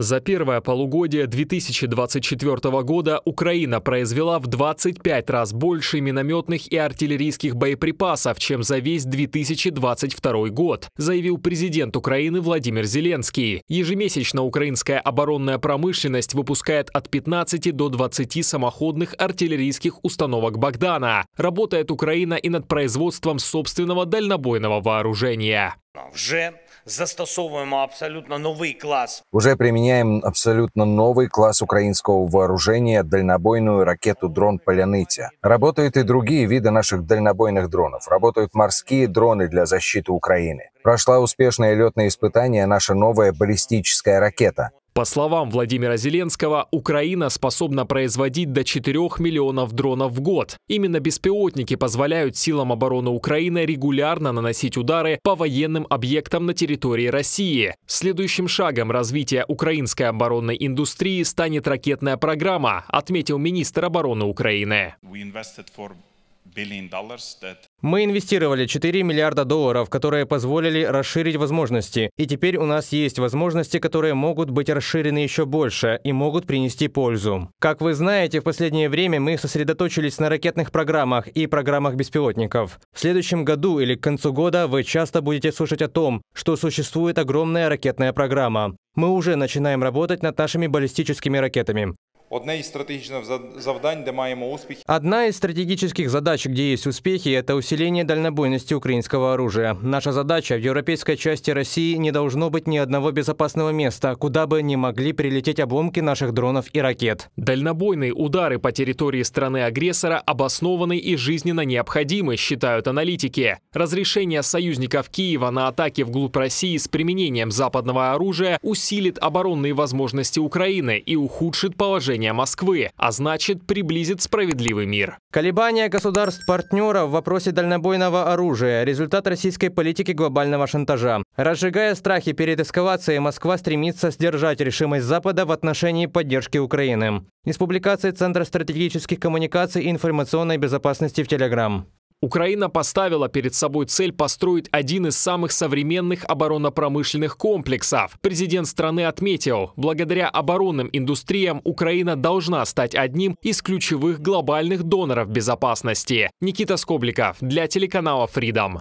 За первое полугодие 2024 года Украина произвела в 25 раз больше минометных и артиллерийских боеприпасов, чем за весь 2022 год, заявил президент Украины Владимир Зеленский. Ежемесячно украинская оборонная промышленность выпускает от 15 до 20 самоходных артиллерийских установок «Богдана». Работает Украина и над производством собственного дальнобойного вооружения. Уже застосовуємо абсолютно новий клас. Уже применяем абсолютно новый класс украинского вооружения – дальнобойную ракету «Дрон Поляныти». Работают и другие виды наших дальнобойных дронов. Работают морские дроны для защиты Украины. Прошла успешное летное испытание наша новая баллистическая ракета. По словам Владимира Зеленского, Украина способна производить до 4 миллионов дронов в год. Именно беспилотники позволяют силам обороны Украины регулярно наносить удары по военным объектам на территории России. Следующим шагом развития украинской оборонной индустрии станет ракетная программа, отметил министр обороны Украины. Мы инвестировали 4 миллиарда долларов, которые позволили расширить возможности. И теперь у нас есть возможности, которые могут быть расширены еще больше и могут принести пользу. Как вы знаете, в последнее время мы сосредоточились на ракетных программах и программах беспилотников. В следующем году или к концу года вы часто будете слышать о том, что существует огромная ракетная программа. Мы уже начинаем работать над нашими баллистическими ракетами. Одне із стратегічних завдань, де маємо успехи. Одна из стратегических задач, где есть успехи, это усиление дальнобойности украинского оружия. Наша задача в европейской части России не должно быть ни одного безопасного места, куда бы не могли прилететь обломки наших дронов и ракет. Дальнобойные удары по территории страны-агрессора обоснованы и жизненно необходимы, считают аналитики. Разрешение союзников Киева на атаки вглубь России с применением западного оружия усилит оборонные возможности Украины и ухудшит положение решение Москвы, а значит приблизит справедливый мир. Колебания государств-партнеров в вопросе дальнобойного оружия – результат российской политики глобального шантажа. Разжигая страхи перед эскалацией, Москва стремится сдержать решимость Запада в отношении поддержки Украины. Из публикации Центра стратегических коммуникаций и информационной безопасности в Телеграм. Украина поставила перед собой цель построить один из самых современных оборонно-промышленных комплексов. Президент страны отметил, благодаря оборонным индустриям Украина должна стать одним из ключевых глобальных доноров безопасности. Никита Скобликов для телеканала Freedom.